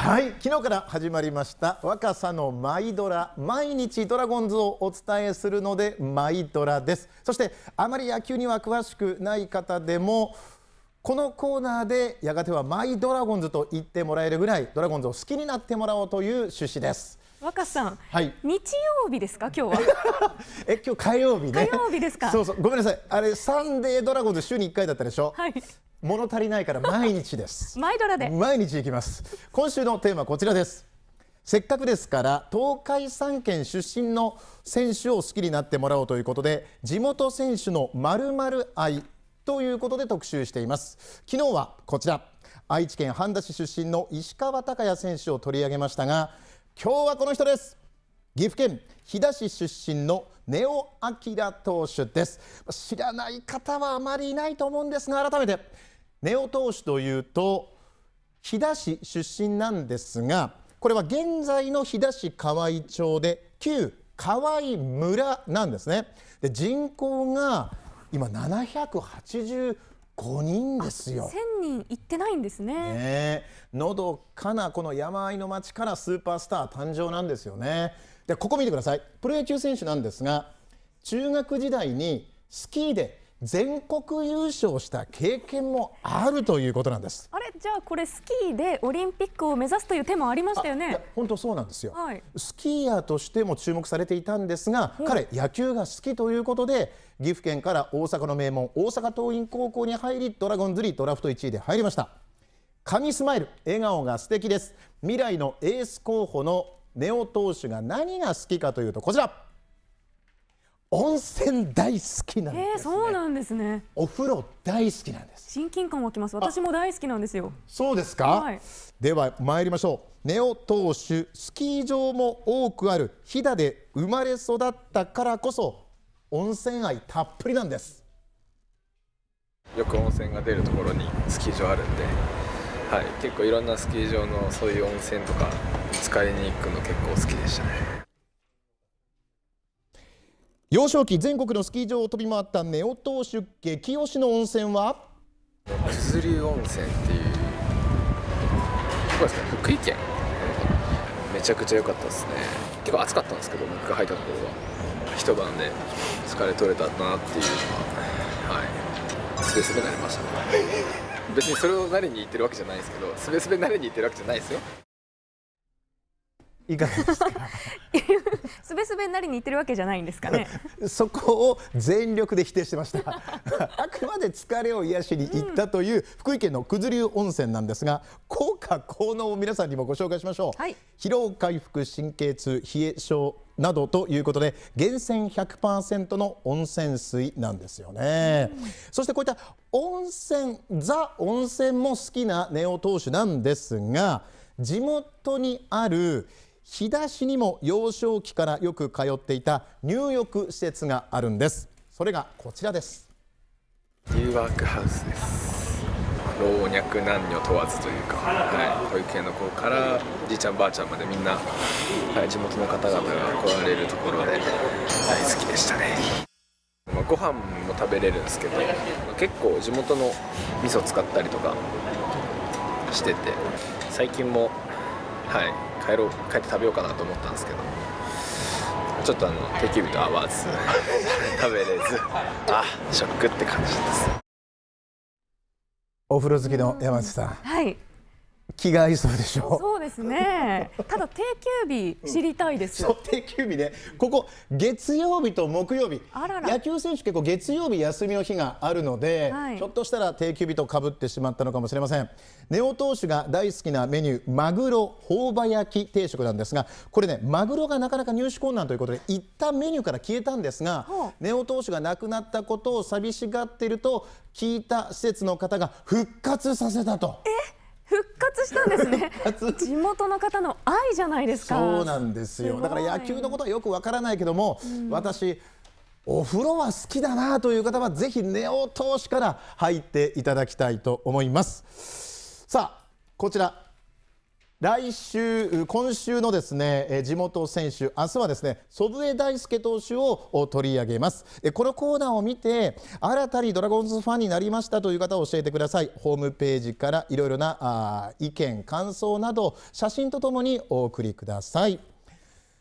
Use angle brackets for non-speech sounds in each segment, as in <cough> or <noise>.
はい昨日から始まりました若さのマイドラ毎日ドラゴンズをお伝えするのでマイドラですそしてあまり野球には詳しくない方でもこのコーナーでやがてはマイドラゴンズと言ってもらえるぐらいドラゴンズを好きになってもらおうという趣旨です若さん、はい、日曜日ですか今日は <laughs> え今日火曜日ね火曜日ですかそうそうごめんなさいあれサンデードラゴンズ週に1回だったでしょはい物足りないから毎日です <laughs> 毎ドラで毎日行きます今週のテーマはこちらですせっかくですから東海三県出身の選手を好きになってもらおうということで地元選手のまるまる愛ということで特集しています昨日はこちら愛知県半田市出身の石川昂也選手を取り上げましたが今日はこの人です岐阜県日田市出身の根尾明投手です知らない方はあまりいないと思うんですが改めて根尾投手というと飛騨市出身なんですがこれは現在の飛騨市河合町で旧河合村なんですねで人口が今785人ですよ1000人いってないんですねねのどかなこの山あいの町からスーパースター誕生なんですよねでここ見てくださいプロ野球選手なんですが中学時代にスキーで全国優勝した経験もあるということなんですあれじゃあこれスキーでオリンピックを目指すという手もありましたよね本当そうなんですよ、はい、スキーヤーとしても注目されていたんですが、うん、彼野球が好きということで岐阜県から大阪の名門大阪桐蔭高校に入りドラゴンズリードラフト1位で入りました神スマイル笑顔が素敵です未来のエース候補の根尾投手が何が好きかというとこちら温泉大好きなんです、ね、えー、そうなんですねお風呂大好きなんです親近感湧きます私も大好きなんですよそうですか、はい、では参りましょうネオ投手スキー場も多くある飛騨で生まれ育ったからこそ温泉愛たっぷりなんですよく温泉が出るところにスキー場あるんではい、結構いろんなスキー場のそういう温泉とか使いに行くの結構好きでしたね幼少期全国のスキー場を飛び回った夫婦出家清の温泉は九頭竜温泉っていうどこですか福井県めちゃくちゃ良かったですね結構暑かったんですけど僕が入ったところは一晩で疲れ取れたなっていうのははいすべすべなりましたね別にそれを慣れに行ってるわけじゃないですけどすべすべ慣れに行ってるわけじゃないですよいかがですかすべすべなりに言ってるわけじゃないんですかね <laughs> そこを全力で否定してました <laughs> あくまで疲れを癒しに行ったという福井県の九頭竜温泉なんですが効果効能を皆さんにもご紹介しましょう、はい、疲労回復神経痛冷え症などということで源泉100%の温泉水なんですよね、うん、そしてこういった温泉ザ温泉も好きなネオ投手なんですが地元にある日田市にも幼少期からよく通っていた入浴施設があるんですそれがこちらですニューワークハウスです老若男女問わずというか、はい、保育園の子からじいちゃんばあちゃんまでみんな、はい、地元の方々が来られるところで大好きでしたねまあ、ご飯も食べれるんですけど結構地元の味噌使ったりとかしてて最近もはい帰ろう帰って食べようかなと思ったんですけどちょっとあの手首と合わず <laughs> 食べれずあショックって感じですお風呂好きの山内さん、はい、気が合いそうでしょうそうですね。ただ定休日知りたいです。うん、定休日ね。ここ月曜日と木曜日。らら野球選手結構月曜日休みの日があるので、はい、ひょっとしたら定休日と被ってしまったのかもしれません。ネオ投手が大好きなメニューマグロ朴葉焼き定食なんですが、これねマグロがなかなか入手困難ということで一旦メニューから消えたんですが、ネオ投手が亡くなったことを寂しがっていると聞いた施設の方が復活させたと。え？復活したんですね地元の方の愛じゃないですかそうなんですよだから野球のことはよくわからないけども、うん、私お風呂は好きだなという方はぜひネオ投資から入っていただきたいと思いますさあこちら来週、今週のですね地元選手、明日はですね祖父江大輔投手を取り上げます。このコーナーを見て、新たにドラゴンズファンになりましたという方を教えてください。ホームページからいろいろな意見、感想など、写真とともにお送りください。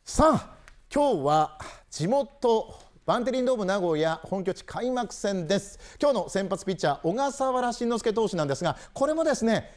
さあ、今日は地元バンテリンドーム名古屋本拠地開幕戦です今日の先発ピッチャー小笠原慎之介投手なんですがこれもですね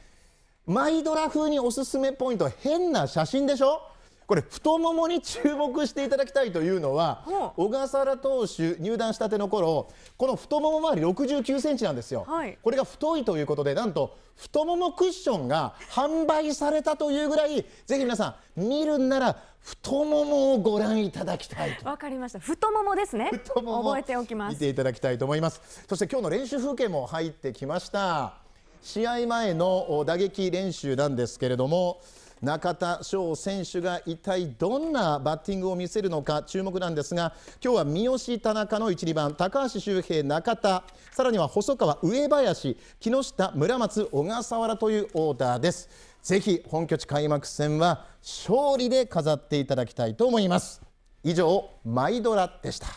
マイドラ風におすすめポイント変な写真でしょこれ太ももに注目していただきたいというのは、小笠原投手入団したての頃この太もも周り69センチなんですよ、はい、これが太いということでなんと太ももクッションが販売されたというぐらいぜひ皆さん見るんなら太ももをご覧いただきたいわかりました太ももですね太もも覚えておきます見ていただきたいと思いますそして今日の練習風景も入ってきました試合前の打撃練習なんですけれども中田翔選手が一体どんなバッティングを見せるのか注目なんですが今日は三好、田中の1、2番高橋周平、中田さらには細川、上林木下、村松、小笠原というオーダーです。ぜひ本拠地開幕戦は勝利で飾っていただきたいと思います。以上、マイドラでした。